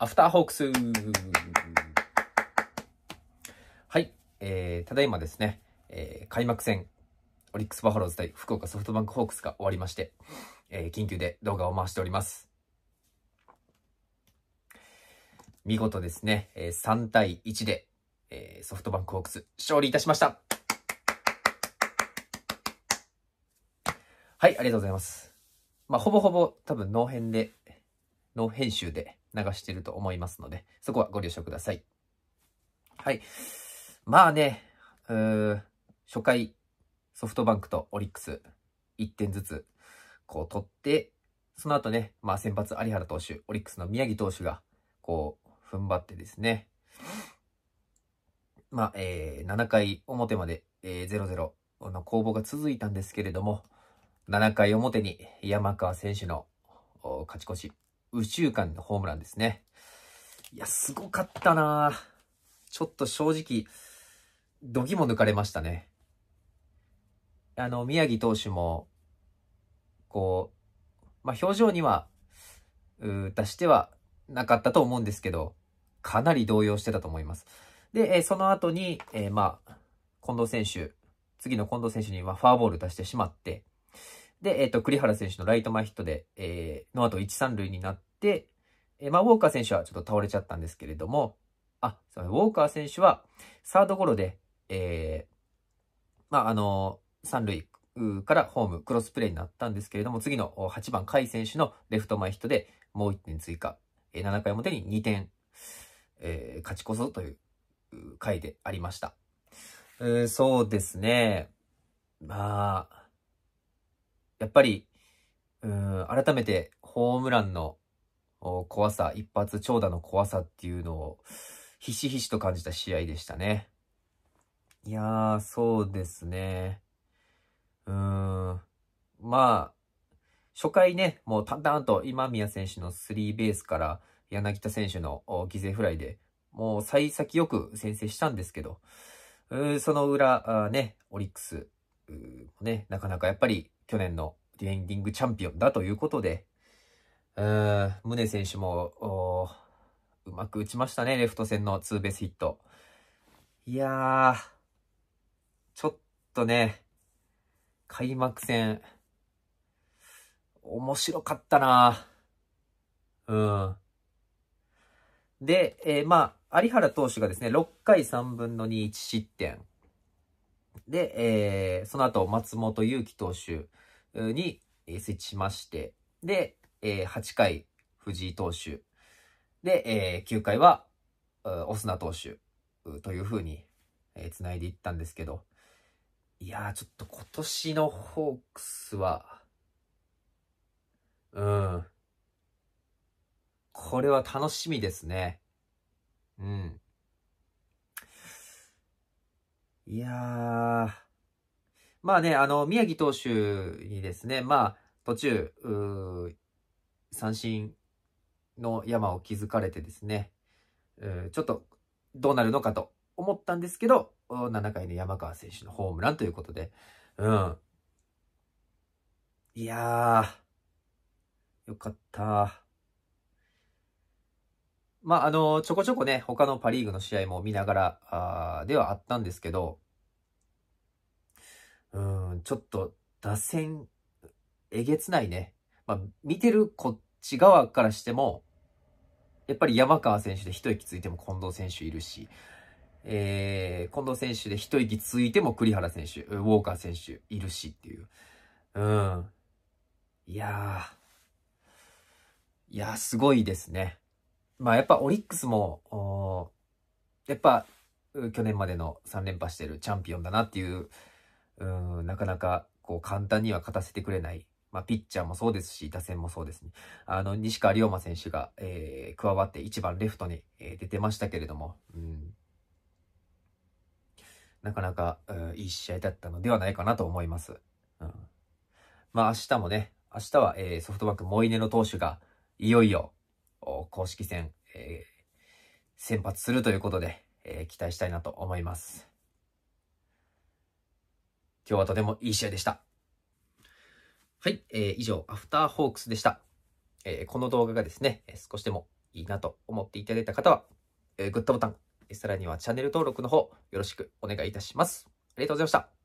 アフターホークスはい、えー、ただいまですね、えー、開幕戦、オリックスバファローズ対福岡ソフトバンクホークスが終わりまして、えー、緊急で動画を回しております。見事ですね、えー、3対1で、えー、ソフトバンクホークス勝利いたしました。はい、ありがとうございます。まあ、ほぼほぼ多分脳編での編集で流してると思いますので、そこはご了承ください。はい。まあね、うー初回、ソフトバンクとオリックス、1点ずつ、こう取って、その後ね、まあ先発有原投手、オリックスの宮城投手が、こう、踏ん張ってですね、まあ、えー、7回表まで、えー、0-0の攻防が続いたんですけれども、7回表に山川選手の勝ち越し右中間のホームランですね。いや、すごかったなちょっと正直、度肝も抜かれましたね。あの、宮城投手も、こう、まあ、表情には、出してはなかったと思うんですけど、かなり動揺してたと思います。で、えその後に、えー、まあ、近藤選手、次の近藤選手に、まファーボール出してしまって、で、えっ、ー、と、栗原選手のライト前ヒットで、えー、の後1、3塁になって、えー、まあ、ウォーカー選手はちょっと倒れちゃったんですけれども、あ、そうウォーカー選手は、サードゴロで、えー、まあ、あのー、3塁からホーム、クロスプレーになったんですけれども、次の8番、甲斐選手のレフト前ヒットで、もう1点追加、えー、7回表に2点、えー、勝ちこそという回でありました。えー、そうですね。まあ、やっぱり、うん、改めてホームランの怖さ、一発長打の怖さっていうのを、ひしひしと感じた試合でしたね。いやー、そうですね。うーん。まあ、初回ね、もう淡々と今宮選手のスリーベースから柳田選手の犠牲フライで、もう幸先よく先制したんですけど、うその裏、ね、オリックス、ね、なかなかやっぱり去年のディフェンディングチャンピオンだということで、うん、宗選手も、うまく打ちましたね、レフト戦のツーベースヒット。いやー、ちょっとね、開幕戦、面白かったなうん。で、えー、まあ、有原投手がですね、6回3分の2、1失点。で、えー、その後、松本裕樹投手にスイッチしまして、で、えー、8回、藤井投手。で、えー、9回は、オスナ投手というふうに、えー、繋いでいったんですけど、いやー、ちょっと今年のホークスは、うん。これは楽しみですね。うん。いやー。まあね、あの、宮城投手にですね、まあ、途中、三振の山を築かれてですね、ちょっとどうなるのかと思ったんですけど、7回の山川選手のホームランということで、うん。いやー、よかった。まあ、あの、ちょこちょこね、他のパリーグの試合も見ながら、あではあったんですけど、うん、ちょっと打線、えげつないね。まあ、見てるこっち側からしても、やっぱり山川選手で一息ついても近藤選手いるし、えー、近藤選手で一息ついても栗原選手、ウォーカー選手いるしっていう。うん。いやー。いやー、すごいですね。まあやっぱオリックスも、やっぱ去年までの3連覇してるチャンピオンだなっていう、うんなかなかこう簡単には勝たせてくれない。まあピッチャーもそうですし、打線もそうですね。あの、西川龍馬選手が、えー、加わって1番レフトに、えー、出てましたけれども、うん、なかなか、うん、いい試合だったのではないかなと思います。うん、まあ明日もね、明日は、えー、ソフトバンクモイネの投手がいよいよ公式戦、えー、先発するということで、えー、期待したいなと思います。今日はとてもいい試合でした。はい、えー、以上、アフターホークスでした。えー、この動画がですね、少しでもいいなと思っていただいた方は、えー、グッドボタン、さらにはチャンネル登録の方、よろしくお願いいたします。ありがとうございました。